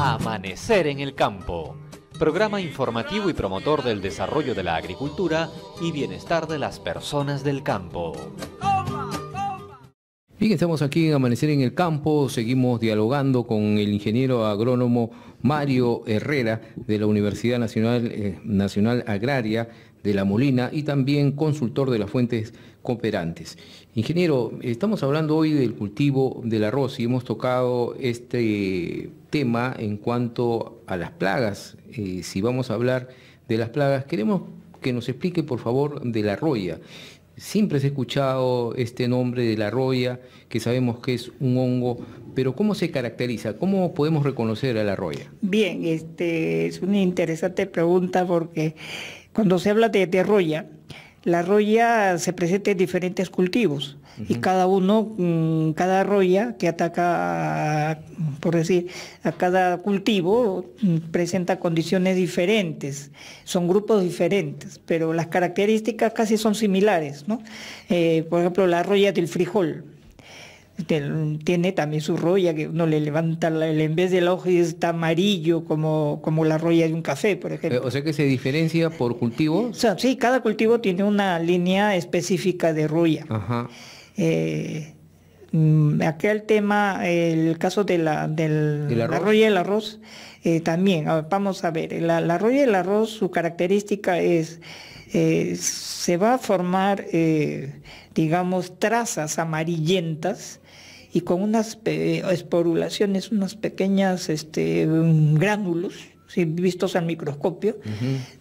Amanecer en el campo, programa informativo y promotor del desarrollo de la agricultura y bienestar de las personas del campo. Bien, estamos aquí en Amanecer en el Campo, seguimos dialogando con el ingeniero agrónomo Mario Herrera de la Universidad Nacional, eh, Nacional Agraria de la Molina y también consultor de las fuentes cooperantes. Ingeniero, estamos hablando hoy del cultivo del arroz y hemos tocado este tema en cuanto a las plagas. Eh, si vamos a hablar de las plagas, queremos que nos explique por favor de la roya. Siempre se ha escuchado este nombre de la roya, que sabemos que es un hongo pero ¿cómo se caracteriza? ¿Cómo podemos reconocer a la roya? Bien, este, es una interesante pregunta porque cuando se habla de, arroya, roya, la roya se presenta en diferentes cultivos y cada uno, mm, cada roya que ataca, por decir, a cada cultivo mm, presenta condiciones diferentes, son grupos diferentes, pero las características casi son similares, eh, por ejemplo, la roya del frijol tiene también su roya, que uno le levanta el, en vez del ojo está amarillo como, como la roya de un café, por eh, ejemplo. O sea que se diferencia por cultivo. O sí, cada cultivo tiene una línea específica de roya. Eh, mm, aquel tema, el caso de la, del, del arroz, eh, también, vamos a ver, la, la, roya del arroz, su característica es, se va a formar, digamos, trazas amarillentas y con unas esporulaciones, unas pequeñas este, gránulos, vistos al microscopio,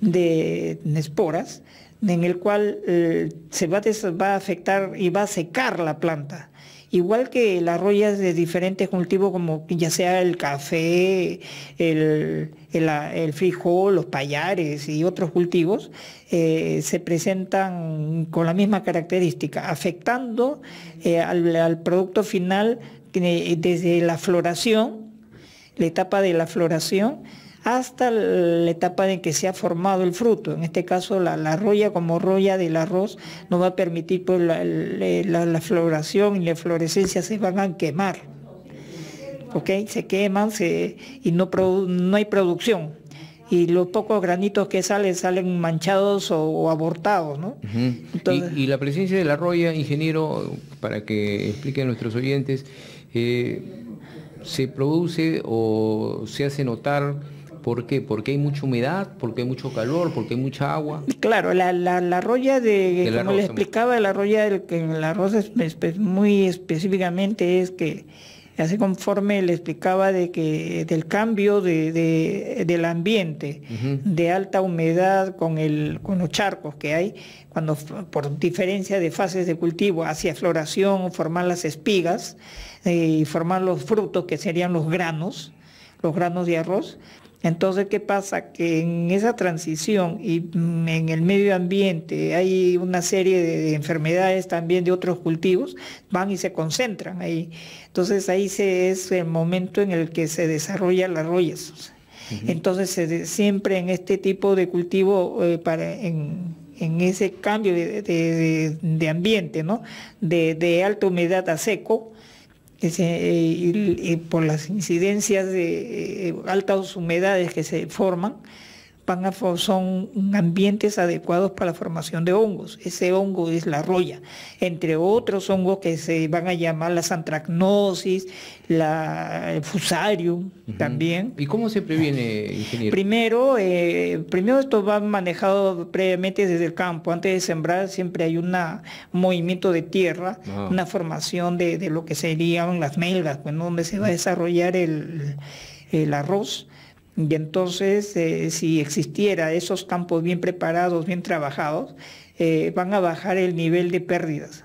de, esporas, en el cual eh, se va, va, a afectar y va a secar la planta igual que las rollas de diferentes cultivos como ya sea el café, el, frijol, los payares y otros cultivos, eh, se presentan con la misma característica, afectando eh, al producto final eh, desde la floración, la etapa de la floración, hasta la etapa en que se ha formado el fruto. En este caso, la, la roya como roya del arroz no va a permitir pues, la, floración y la florescencia se van a quemar. Se queman y no, no hay producción y los pocos granitos que salen salen manchados o, abortados, y, la presencia de la roya, ingeniero, para que expliquen nuestros oyentes, eh, se produce o se hace notar ¿Por qué? Porque hay mucha humedad, porque hay mucho calor, porque hay mucha agua. Claro, la, la, roya de, como le explicaba, la roya del que el arroz muy específicamente es que así conforme le explicaba de que del cambio del ambiente, de alta humedad con, el, con los charcos que hay, cuando por diferencia de fases de cultivo hacia floración, formar las espigas eh, y formar los frutos que serían los granos, los granos de arroz, entonces, ¿qué pasa? Que en esa transición y mm, en el medio ambiente hay una serie de enfermedades también de otros cultivos, van y se concentran ahí. Entonces ahí se, es el momento en el que se desarrolla las roya. Entonces siempre en este tipo de cultivo, eh, para, en, ese cambio de, ambiente, de, alta humedad a seco, y, por las incidencias de eh, altas humedades que se forman, son ambientes adecuados para la formación de hongos. Ese hongo es la roya, entre otros hongos que se van a llamar la santracnosis, la, el fusarium también. ¿Y cómo se previene, ingeniero? Primero, eh, primero esto va manejado previamente desde el campo. Antes de sembrar siempre hay un movimiento de tierra, ah. una formación de, lo que serían las melgas, pues, donde se va a desarrollar el, el arroz y entonces, eh, si existiera esos campos bien preparados, bien trabajados, eh, van a bajar el nivel de pérdidas.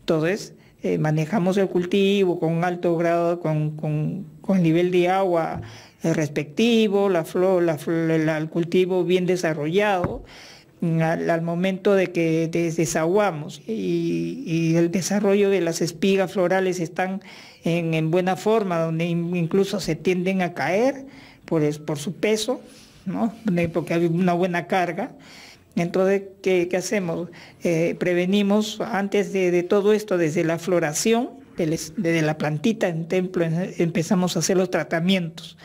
Entonces, eh, manejamos el cultivo con alto grado, con, con, nivel de agua respectivo, el cultivo bien desarrollado. Mm, al, momento de que desaguamos y, el desarrollo de las espigas florales están en buena forma, donde incluso se tienden a caer, por, su peso, ¿no? porque hay una buena carga. Entonces, ¿qué, hacemos? Eh, prevenimos antes de, todo esto, desde la floración, desde la plantita en templo, empezamos a hacer los tratamientos.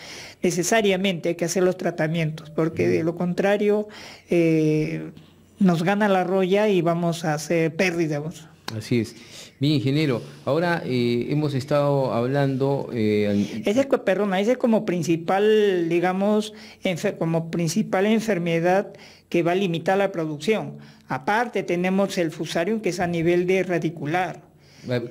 Necesariamente hay que hacer los tratamientos, porque de lo contrario eh, nos gana la roya y vamos a hacer pérdidas. Así es. Bien, ingeniero, ahora eh, hemos estado hablando... Eh, ese, perdón, ese como principal, digamos, como principal enfermedad que va a limitar la producción. Aparte tenemos el fusarium que es a nivel de radicular.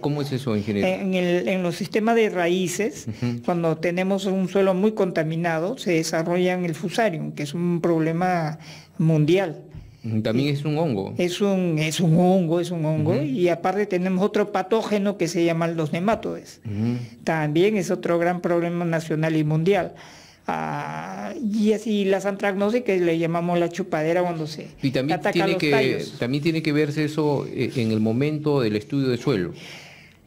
¿Cómo es eso, ingeniero? En, los sistemas de raíces, cuando tenemos un suelo muy contaminado, se desarrolla el fusarium, que es un problema mundial. También es un hongo. Es un, es un hongo, es un hongo. Y aparte tenemos otro patógeno que se llaman los nematodes. También es otro gran problema nacional y mundial. Ah, y así las antragnosis que le llamamos la chupadera cuando se y también ataca tiene que, También tiene que verse eso eh, en el momento del estudio de suelo.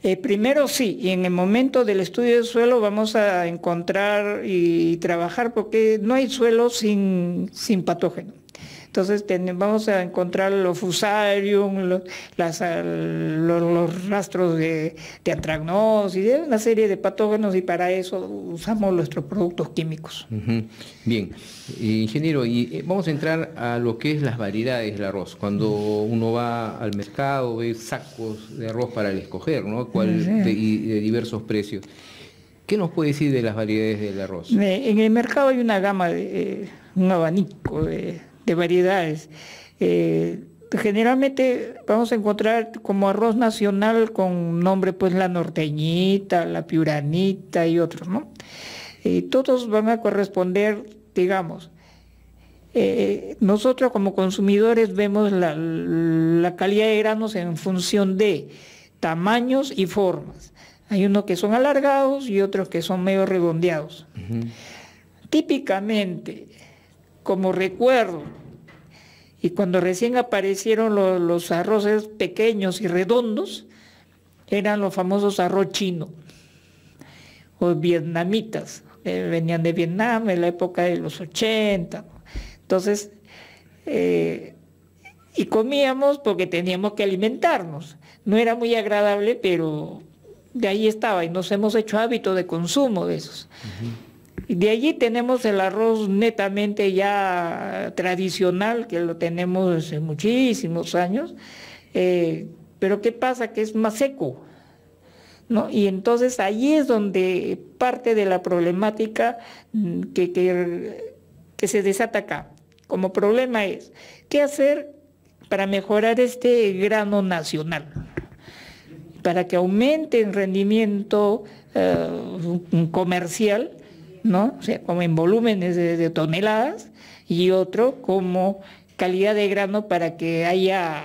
Eh, primero sí, y en el momento del estudio de suelo vamos a encontrar y, trabajar porque no hay suelo sin, sin patógeno. Entonces vamos a encontrar los fusarium, los, rastros de, de y de una serie de patógenos y para eso usamos nuestros productos químicos. Bien, ingeniero, y eh, vamos a entrar a lo que es las variedades del arroz. Cuando uno va al mercado, ve sacos de arroz para el escoger, ¿no? de, y de diversos precios. ¿Qué nos puede decir de las variedades del arroz? En el mercado hay una gama, de, eh, un abanico de, variedades. Eh, generalmente vamos a encontrar como arroz nacional con nombre pues la norteñita, la piuranita y otros, ¿no? Y todos van a corresponder, digamos, eh, nosotros como consumidores vemos la, la, calidad de granos en función de tamaños y formas. Hay unos que son alargados y otros que son medio redondeados. Típicamente, como recuerdo. Y cuando recién aparecieron los, arroces pequeños y redondos, eran los famosos arroz chino o vietnamitas. Eh, venían de Vietnam en la época de los 80. Entonces, eh, y comíamos porque teníamos que alimentarnos. No era muy agradable, pero de ahí estaba y nos hemos hecho hábito de consumo de esos. De allí tenemos el arroz netamente ya tradicional, que lo tenemos hace muchísimos años, eh, pero ¿qué pasa? Que es más seco. ¿no? Y entonces ahí es donde parte de la problemática mm, que, que, se desata Como problema es, ¿qué hacer para mejorar este grano nacional? Para que aumente el rendimiento eh, comercial ¿no? O sea, como en volúmenes de, toneladas y otro como calidad de grano para que haya,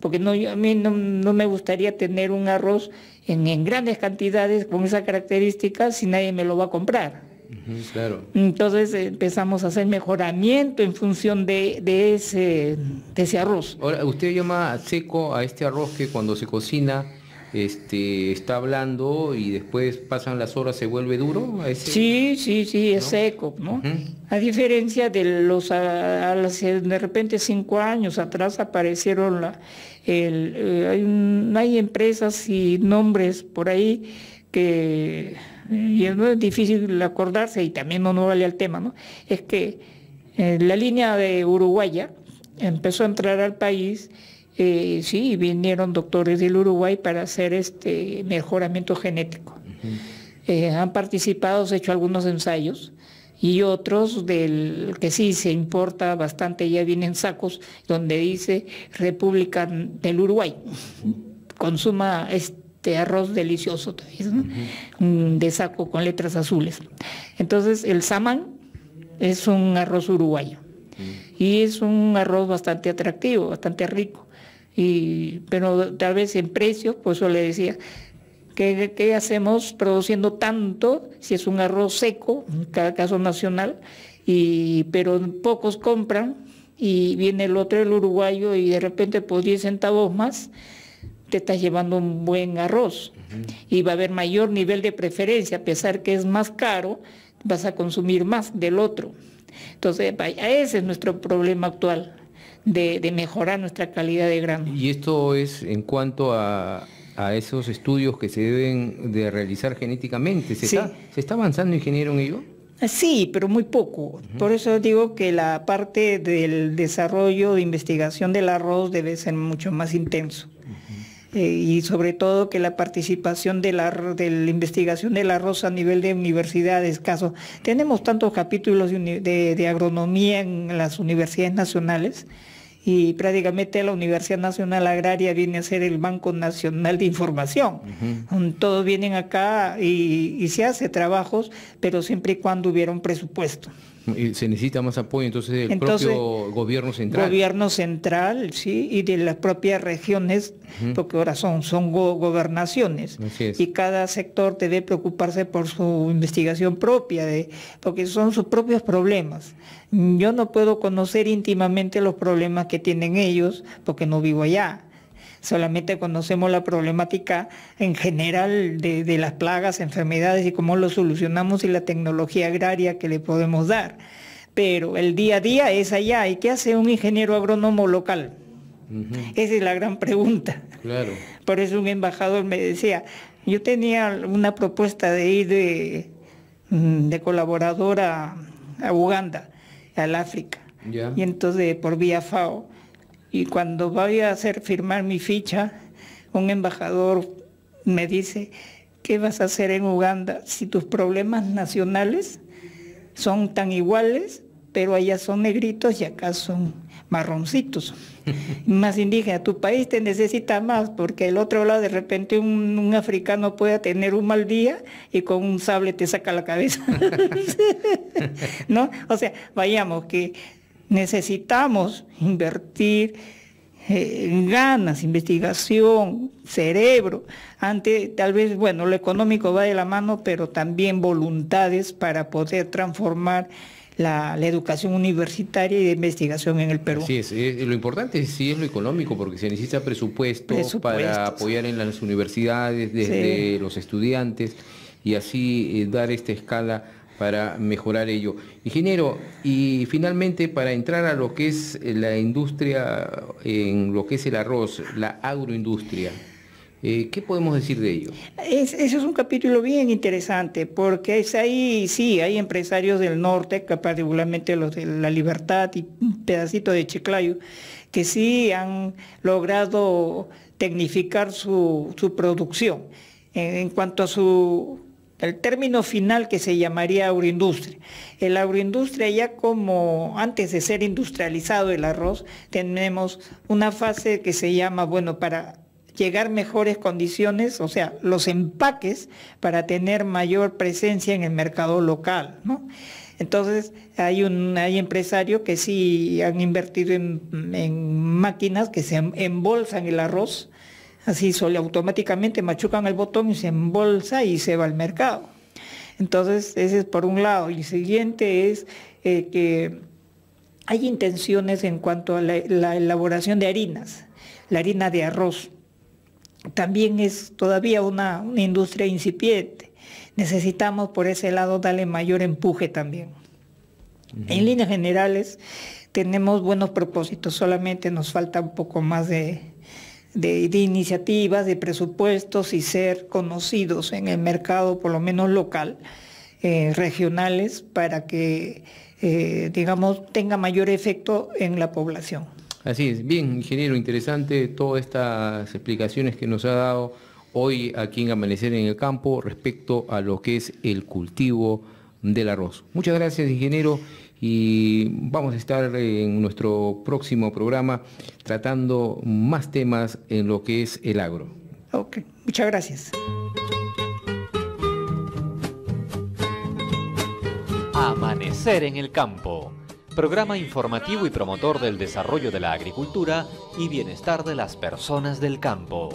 porque no, a mí no, me gustaría tener un arroz en, en grandes cantidades con esa característica si nadie me lo va a comprar. Entonces empezamos a hacer mejoramiento en función de, ese, de ese arroz. Ahora, usted llama seco a este arroz que cuando se cocina este, está hablando y después pasan las horas, se vuelve duro. Ese, sí, sí, sí, es seco, ¿no? A diferencia de los, eh, de repente cinco años atrás aparecieron, la, el, eh, hay, empresas y nombres por ahí que, y es difícil acordarse y también no, nos vale al tema, ¿no? Es que eh, la línea de Uruguaya empezó a entrar al país eh, sí, vinieron doctores del Uruguay para hacer este mejoramiento genético. Eh, han participado, se han hecho algunos ensayos y otros del que sí se importa bastante, ya vienen sacos donde dice República del Uruguay. Consuma este arroz delicioso, de saco con letras azules. Entonces, el samán es un arroz uruguayo y es un arroz bastante atractivo, bastante rico pero tal vez en precio, por eso le decía, ¿qué, hacemos produciendo tanto si es un arroz seco, en cada caso nacional, y, pero pocos compran y viene el otro, el uruguayo, y de repente por 10 centavos más te estás llevando un buen arroz y va a haber mayor nivel de preferencia, a pesar que es más caro, vas a consumir más del otro. Entonces, vaya, ese es nuestro problema actual de, mejorar nuestra calidad de grano. Y esto es en cuanto a, esos estudios que se deben de realizar genéticamente. ¿Se, está, avanzando, ingeniero, en ello? Ah, sí, pero muy poco. Por eso digo que la parte del desarrollo de investigación del arroz debe ser mucho más intenso. Eh, y sobre todo que la participación de la, investigación del arroz a nivel de universidades, caso. Tenemos tantos capítulos de agronomía en las universidades nacionales y prácticamente la Universidad Nacional Agraria viene a ser el Banco Nacional de Información. Mm, todos vienen acá y, y, se hace trabajos, pero siempre y cuando hubiera un presupuesto. Se necesita más apoyo entonces del propio gobierno central. Gobierno central, sí, y de las propias regiones, porque ahora son, son gobernaciones. Y cada sector debe preocuparse por su investigación propia, de, porque son sus propios problemas. Yo no puedo conocer íntimamente los problemas que tienen ellos porque no vivo allá solamente conocemos la problemática en general de, las plagas, enfermedades y cómo lo solucionamos y la tecnología agraria que le podemos dar. Pero el día a día es allá. ¿Y qué hace un ingeniero agrónomo local? Esa es la gran pregunta. Claro. Por eso un embajador me decía, yo tenía una propuesta de ir de, mm, de colaborador a, Uganda, al África, y entonces por vía FAO. Y cuando voy a hacer firmar mi ficha, un embajador me dice, ¿qué vas a hacer en Uganda si tus problemas nacionales son tan iguales, pero allá son negritos y acá son marroncitos? más indígena, tu país te necesita más, porque el otro lado de repente un, africano puede tener un mal día y con un sable te saca la cabeza. ¿No? O sea, vayamos, que Necesitamos invertir eh, ganas, investigación, cerebro, ante tal vez, bueno, lo económico va de la mano, pero también voluntades para poder transformar la, educación universitaria y de investigación en el Perú. Sí, es, lo importante sí es lo económico, porque se necesita presupuesto para apoyar en las universidades, desde los estudiantes, y así eh, dar esta escala para mejorar ello. Ingeniero, y finalmente para entrar a lo que es eh, la industria, en lo que es el arroz, la agroindustria, eh, ¿Qué podemos decir de ello? Ese es un capítulo bien interesante, porque es ahí, sí, hay empresarios del norte, particularmente los de La Libertad y un pedacito de Chiclayo, que sí han logrado tecnificar su, producción. en cuanto a su el término final que se llamaría agroindustria. El agroindustria ya como antes de ser industrializado el arroz, tenemos una fase que se llama, bueno, para llegar mejores condiciones, o sea, los empaques para tener mayor presencia en el mercado local, Entonces, hay, un, empresarios que sí han invertido en, en máquinas que se em, embolsan el arroz, Así solo automáticamente machucan el botón y se embolsa y se va al mercado. Entonces, ese es por un lado. Y el siguiente es eh, que hay intenciones en cuanto a la, elaboración de harinas, la harina de arroz. También es todavía una, industria incipiente. Necesitamos por ese lado darle mayor empuje también. En líneas generales, tenemos buenos propósitos, solamente nos falta un poco más de, de, iniciativas, de presupuestos y ser conocidos en el mercado, por lo menos local, eh, regionales, para que, eh, digamos, tenga mayor efecto en la población. Así es, bien, ingeniero, interesante todas estas explicaciones que nos ha dado hoy aquí en Amanecer en el Campo respecto a lo que es el cultivo del arroz. Muchas gracias, ingeniero y vamos a estar en nuestro próximo programa tratando más temas en lo que es el agro. Ok, muchas gracias. Amanecer en el campo, programa informativo y promotor del desarrollo de la agricultura y bienestar de las personas del campo.